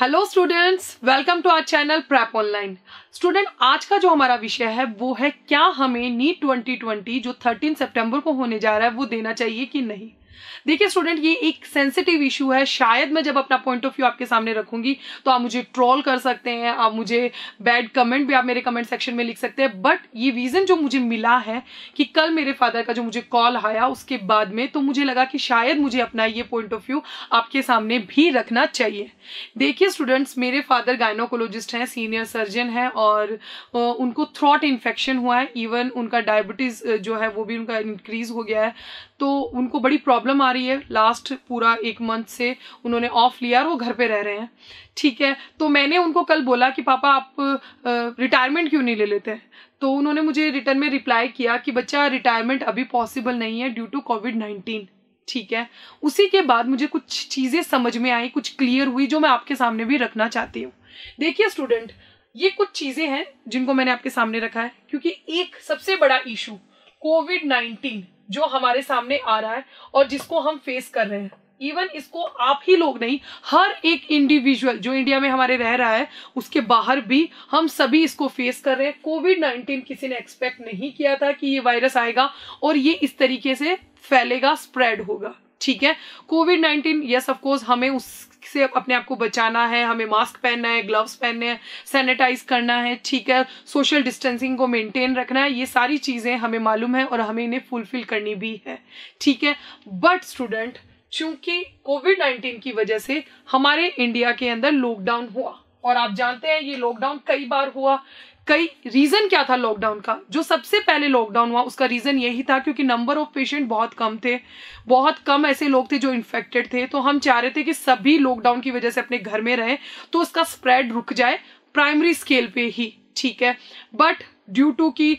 hello students welcome to our channel prep online student आज का जो हमारा विषय है वो है क्या हमें नीट 2020 जो 13 सितंबर को होने जा रहा है वो देना चाहिए कि नहीं देखिए स्टूडेंट ये एक सेंसिटिव इशू है शायद मैं जब अपना पॉइंट ऑफ व्यू आपके सामने रखूंगी तो आप मुझे ट्रोल कर सकते हैं आप मुझे बैड कमेंट भी आप मेरे कमेंट सेक्शन में लिख सकते हैं बट ये रीज़न जो मुझे मिला है कि कल मेरे फादर का जो मुझे कॉल आया उसके बाद में तो मुझे लगा कि शायद मुझे अपना ये पॉइंट ऑफ व्यू आपके सामने भी रखना चाहिए देखिए स्टूडेंट्स मेरे फादर गायनोकोलॉजिस्ट हैं सीनियर सर्जन हैं और उनको थ्रॉट इन्फेक्शन हुआ है इवन उनका डायबिटीज़ जो है वो भी उनका इंक्रीज़ हो गया है तो उनको बड़ी प्रॉब्लम आ रही है लास्ट पूरा एक मंथ से उन्होंने ऑफ लिया और वो घर पे रह रहे हैं ठीक है तो मैंने उनको कल बोला कि पापा आप रिटायरमेंट क्यों नहीं ले लेते तो उन्होंने मुझे रिटर्न में रिप्लाई किया कि बच्चा रिटायरमेंट अभी पॉसिबल नहीं है ड्यू टू कोविड नाइन्टीन ठीक है उसी के बाद मुझे कुछ चीज़ें समझ में आई कुछ क्लियर हुई जो मैं आपके सामने भी रखना चाहती हूँ देखिए स्टूडेंट ये कुछ चीज़ें हैं जिनको मैंने आपके सामने रखा है क्योंकि एक सबसे बड़ा इशू कोविड नाइन्टीन जो हमारे सामने आ रहा है और जिसको हम फेस कर रहे हैं इवन इसको आप ही लोग नहीं हर एक इंडिविजुअल जो इंडिया में हमारे रह रहा है उसके बाहर भी हम सभी इसको फेस कर रहे हैं कोविड नाइन्टीन किसी ने एक्सपेक्ट नहीं किया था कि ये वायरस आएगा और ये इस तरीके से फैलेगा स्प्रेड होगा ठीक है कोविड नाइन्टीन यस ऑफकोर्स हमें उससे अपने आप को बचाना है हमें मास्क पहनना है ग्लव्स पहनने हैं सैनिटाइज करना है ठीक है सोशल डिस्टेंसिंग को मेंटेन रखना है ये सारी चीज़ें हमें मालूम है और हमें इन्हें फुलफिल करनी भी है ठीक है बट स्टूडेंट चूंकि कोविड नाइन्टीन की वजह से हमारे इंडिया के अंदर लॉकडाउन हुआ और आप जानते हैं ये लॉकडाउन कई बार हुआ कई रीजन क्या था लॉकडाउन का जो सबसे पहले लॉकडाउन हुआ उसका रीजन यही था क्योंकि नंबर ऑफ पेशेंट बहुत कम थे बहुत कम ऐसे लोग थे जो इन्फेक्टेड थे तो हम चाह रहे थे कि सभी लॉकडाउन की वजह से अपने घर में रहें तो उसका स्प्रेड रुक जाए प्राइमरी स्केल पे ही ठीक है बट ड्यू टू कि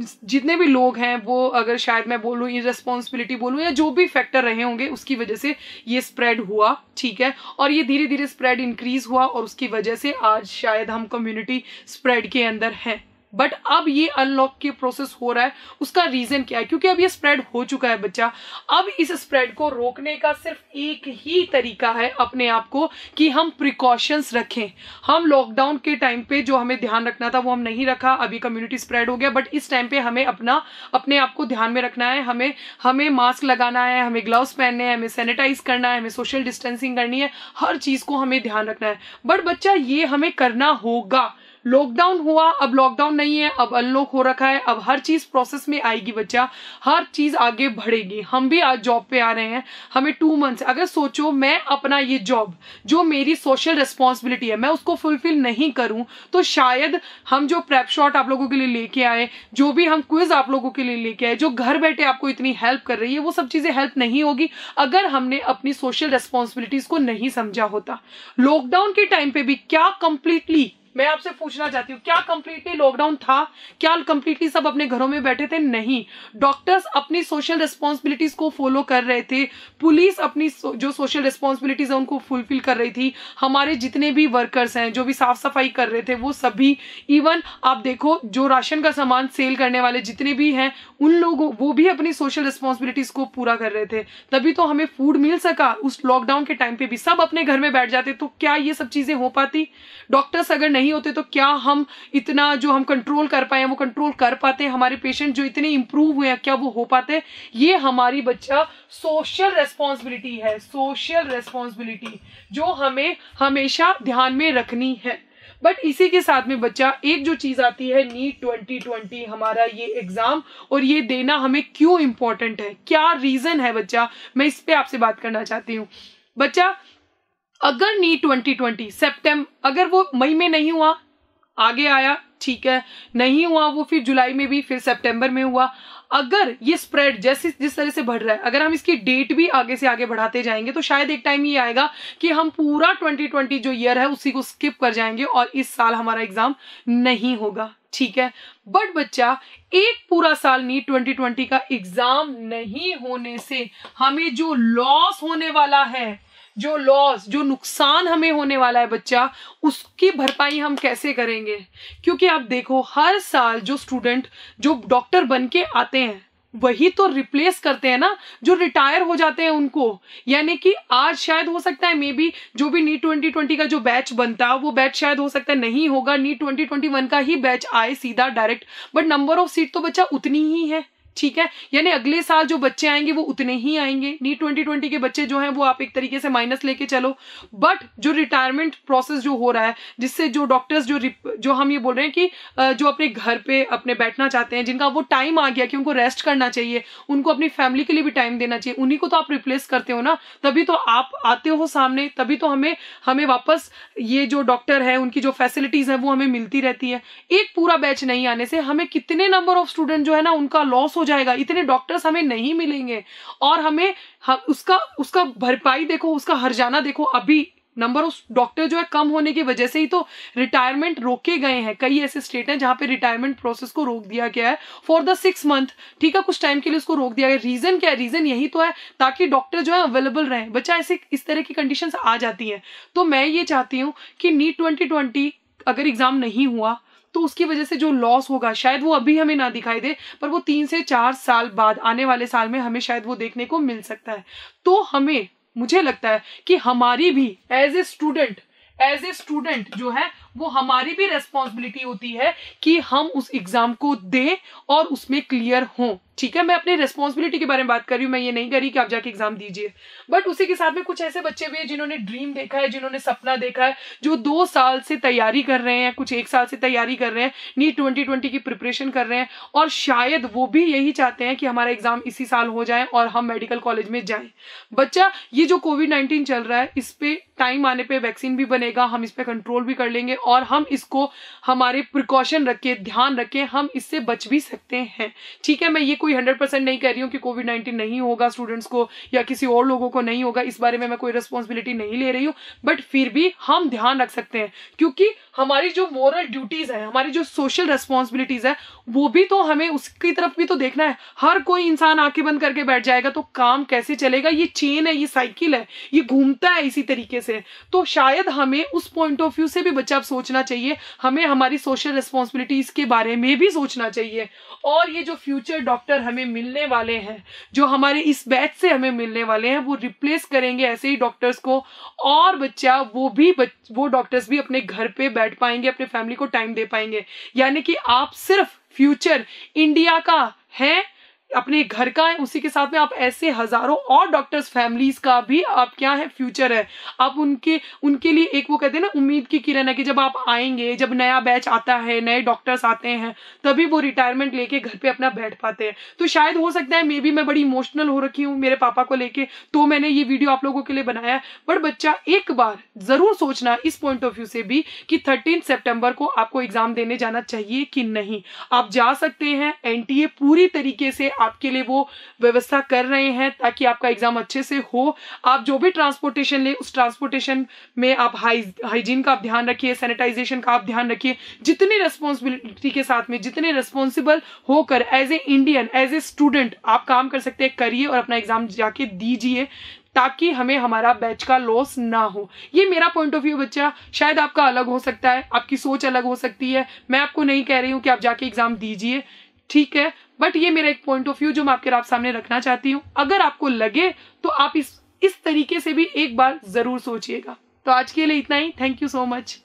जितने भी लोग हैं वो अगर शायद मैं बोलूँ ये रेस्पॉन्सिबिलिटी बोलूँ या जो भी फैक्टर रहे होंगे उसकी वजह से ये स्प्रेड हुआ ठीक है और ये धीरे धीरे स्प्रेड इंक्रीज हुआ और उसकी वजह से आज शायद हम कम्युनिटी स्प्रेड के अंदर हैं बट अब ये अनलॉक की प्रोसेस हो रहा है उसका रीजन क्या है क्योंकि अब ये स्प्रेड हो चुका है बच्चा अब इस स्प्रेड को रोकने का सिर्फ एक ही तरीका है अपने आप को कि हम प्रिकॉशंस रखें हम लॉकडाउन के टाइम पे जो हमें ध्यान रखना था वो हम नहीं रखा अभी कम्युनिटी स्प्रेड हो गया बट इस टाइम पे हमें अपना अपने आप को ध्यान में रखना है हमें हमें मास्क लगाना है हमें ग्लव्स पहनने हैं हमें सैनिटाइज करना है हमें सोशल डिस्टेंसिंग करनी है हर चीज को हमें ध्यान रखना है बट बच्चा ये हमें करना होगा लॉकडाउन हुआ अब लॉकडाउन नहीं है अब अनलॉक हो रखा है अब हर चीज प्रोसेस में आएगी बच्चा हर चीज आगे बढ़ेगी हम भी आज जॉब पे आ रहे हैं हमें टू मंथ्स अगर सोचो मैं अपना ये जॉब जो मेरी सोशल रिस्पॉन्सिबिलिटी है मैं उसको फुलफिल नहीं करूं तो शायद हम जो प्रेप शॉट आप लोगों के लिए लेके आए जो भी हम क्विज आप लोगों के लिए लेके आए जो घर बैठे आपको इतनी हेल्प कर रही है वो सब चीजें हेल्प नहीं होगी अगर हमने अपनी सोशल रिस्पॉन्सिबिलिटीज को नहीं समझा होता लॉकडाउन के टाइम पे भी क्या कंप्लीटली मैं आपसे पूछना चाहती हूँ क्या कंप्लीटली लॉकडाउन था क्या कंप्लीटली सब अपने घरों में बैठे थे नहीं डॉक्टर्स अपनी सोशल रिस्पॉन्सिबिलिटीज को फॉलो कर रहे थे पुलिस अपनी जो सोशल रिस्पॉन्सिबिलिटीज है उनको फुलफिल कर रही थी हमारे जितने भी वर्कर्स हैं जो भी साफ सफाई कर रहे थे वो सभी इवन आप देखो जो राशन का सामान सेल करने वाले जितने भी हैं उन लोगों वो भी अपनी सोशल रिस्पॉन्सिबिलिटीज को पूरा कर रहे थे तभी तो हमें फूड मिल सका उस लॉकडाउन के टाइम पे भी सब अपने घर में बैठ जाते तो क्या ये सब चीजें हो पाती डॉक्टर्स अगर नहीं नहीं होते तो क्या हम इतना जो हम कंट्रोल कर पाए वो कंट्रोल कर पाते हमारे पेशेंट जो इतने इंप्रूव हुए हैं क्या वो हो पाते ये हमारी बच्चा सोशल रेस्पॉन्सिबिलिटी है सोशल रेस्पॉन्सिबिलिटी जो हमें हमेशा ध्यान में रखनी है बट इसी के साथ में बच्चा एक जो चीज़ आती है नीट 2020 हमारा ये एग्ज़ाम और ये देना हमें क्यों इम्पोर्टेंट है क्या रीज़न है बच्चा मैं इस पे आपसे बात करना चाहती हूँ बच्चा अगर नी 2020 सितंबर अगर वो मई में नहीं हुआ आगे आया ठीक है नहीं हुआ वो फिर जुलाई में भी फिर सितंबर में हुआ अगर ये स्प्रेड जैसे जिस तरह से बढ़ रहा है अगर हम इसकी डेट भी आगे से आगे बढ़ाते जाएंगे तो शायद एक टाइम ये आएगा कि हम पूरा 2020 जो ईयर है उसी को स्किप कर जाएंगे और इस साल हमारा एग्जाम नहीं होगा ठीक है बट बच्चा एक पूरा साल नीट 2020 का एग्जाम नहीं होने से हमें जो लॉस होने वाला है जो लॉस जो नुकसान हमें होने वाला है बच्चा उसकी भरपाई हम कैसे करेंगे क्योंकि आप देखो हर साल जो स्टूडेंट जो डॉक्टर बन के आते हैं वही तो रिप्लेस करते हैं ना जो रिटायर हो जाते हैं उनको यानी कि आज शायद हो सकता है मे बी जो भी नीट ट्वेंटी ट्वेंटी का जो बैच बनता है वो बैच शायद हो सकता है नहीं होगा नीट ट्वेंटी ट्वेंटी वन का ही बैच आए सीधा direct but number of seat तो बच्चा उतनी ही है ठीक है यानी अगले साल जो बच्चे आएंगे वो उतने ही आएंगे नी ट्वेंटी ट्वेंटी के बच्चे जो हैं वो आप एक तरीके से माइनस लेके चलो बट जो रिटायरमेंट प्रोसेस जो हो रहा है जिससे जो डॉक्टर्स जो जो हम ये बोल रहे हैं कि जो अपने घर पे अपने बैठना चाहते हैं जिनका वो टाइम आ गया कि उनको रेस्ट करना चाहिए उनको अपनी फैमिली के लिए भी टाइम देना चाहिए उन्हीं को तो आप रिप्लेस करते हो ना तभी तो आप आते हो सामने तभी तो हमें हमें वापस ये जो डॉक्टर है उनकी जो फैसिलिटीज है वो हमें मिलती रहती है एक पूरा बैच नहीं आने से हमें कितने नंबर ऑफ स्टूडेंट जो है ना उनका लॉस हो जाएगा इतने डॉक्टर्स हमें नहीं मिलेंगे और हमें हम, उसका उसका भरपाई देखो उसका हर जाना देखो अभी नंबर ऑफ डॉक्टर जो है कम होने की वजह से ही तो रिटायरमेंट रोके गए हैं कई ऐसे स्टेट हैं जहां पे रिटायरमेंट प्रोसेस को रोक दिया गया है फॉर द सिक्स मंथ ठीक है कुछ टाइम के लिए उसको रोक दिया गया रीजन क्या है रीजन यही तो है ताकि डॉक्टर जो है अवेलेबल रहे बच्चा ऐसे इस तरह की कंडीशन आ जाती है तो मैं ये चाहती हूँ कि नीट ट्वेंटी अगर एग्जाम नहीं हुआ तो उसकी वजह से जो लॉस होगा शायद वो अभी हमें ना दिखाई दे पर वो तीन से चार साल बाद आने वाले साल में हमें शायद वो देखने को मिल सकता है तो हमें मुझे लगता है कि हमारी भी as a student as a student जो है वो हमारी भी रेस्पॉन्सिबिलिटी होती है कि हम उस एग्जाम को दें और उसमें क्लियर हों ठीक है मैं अपनी रेस्पॉन्सिबिलिटी के बारे में बात कर रही हूँ मैं ये नहीं करी कि आप जाके एग्जाम दीजिए बट उसी के साथ में कुछ ऐसे बच्चे भी हैं जिन्होंने ड्रीम देखा है जिन्होंने सपना देखा है जो दो साल से तैयारी कर रहे हैं कुछ एक साल से तैयारी कर रहे हैं नीट ट्वेंटी ट्वेंटी की प्रिपरेशन कर रहे हैं और शायद वो भी यही चाहते हैं कि हमारा एग्जाम इसी साल हो जाए और हम मेडिकल कॉलेज में जाए बच्चा ये जो कोविड नाइन्टीन चल रहा है इस पर टाइम आने पर वैक्सीन भी बनेगा हम इस पर कंट्रोल भी कर लेंगे और हम इसको हमारे प्रिकॉशन रखें ध्यान रखें हम इससे बच भी सकते हैं ठीक है मैं ये कोई हंड्रेड परसेंट नहीं कह रही हूँ कि कोविड नाइन्टीन नहीं होगा स्टूडेंट्स को या किसी और लोगों को नहीं होगा इस बारे में मैं कोई रिस्पॉन्सिबिलिटी नहीं ले रही हूँ बट फिर भी हम ध्यान रख सकते हैं क्योंकि हमारी जो मॉरल ड्यूटीज है हमारी जो सोशल रेस्पॉन्सिबिलिटीज है वो भी तो हमें उसकी तरफ भी तो देखना है हर कोई इंसान आंखें बंद करके बैठ जाएगा तो काम कैसे चलेगा ये चेन है ये साइकिल है ये घूमता है इसी तरीके से तो शायद हमें उस पॉइंट ऑफ व्यू से भी बच्चा सोचना चाहिए हमें हमारी सोशल रेस्पॉन्सिबिलिटीज के बारे में भी सोचना चाहिए और ये जो फ्यूचर डॉक्टर हमें मिलने वाले हैं जो हमारे इस बैच से हमें मिलने वाले हैं वो रिप्लेस करेंगे ऐसे ही डॉक्टर्स को और बच्चा वो भी बच, वो डॉक्टर्स भी अपने घर पे बैठ बैठ पाएंगे अपने फैमिली को टाइम दे पाएंगे यानी कि आप सिर्फ फ्यूचर इंडिया का है अपने घर का है उसी के साथ में आप ऐसे हजारों और डॉक्टर्स फैमिलीज का भी आप क्या है फ्यूचर है आप उनके उनके लिए एक वो कहते हैं ना उम्मीद की किरण है कि जब आप आएंगे जब नया बैच आता है नए डॉक्टर्स आते हैं तभी वो रिटायरमेंट लेके घर पे अपना बैठ पाते हैं तो शायद हो सकता है मे बी मैं बड़ी इमोशनल हो रखी हूँ मेरे पापा को लेके तो मैंने ये वीडियो आप लोगों के लिए बनाया बट बच्चा एक बार जरूर सोचना इस पॉइंट ऑफ व्यू से भी कि थर्टीन सेप्टेम्बर को आपको एग्जाम देने जाना चाहिए कि नहीं आप जा सकते हैं एन पूरी तरीके से आपके लिए वो व्यवस्था कर रहे हैं ताकि आपका एग्जाम अच्छे से हो आप जो भी ट्रांसपोर्टेशन ले उस ट्रांसपोर्टेशन में आप हाई हाइजीन का आप ध्यान रखिए सैनिटाइजेशन का आप ध्यान रखिए जितनी रिस्पॉन्सिबिलिटी के साथ में जितने रिस्पॉन्सिबल होकर as a Indian as a student आप काम कर सकते हैं करिए और अपना एग्जाम जाके दीजिए ताकि हमें हमारा बैच का लॉस ना हो ये मेरा पॉइंट ऑफ व्यू बच्चा शायद आपका अलग हो सकता है आपकी सोच अलग हो सकती है मैं आपको नहीं कह रही हूं कि आप जाके एग्जाम दीजिए ठीक है बट ये मेरा एक पॉइंट ऑफ व्यू जो मैं आपके आप सामने रखना चाहती हूँ अगर आपको लगे तो आप इस इस तरीके से भी एक बार जरूर सोचिएगा तो आज के लिए इतना ही थैंक यू सो मच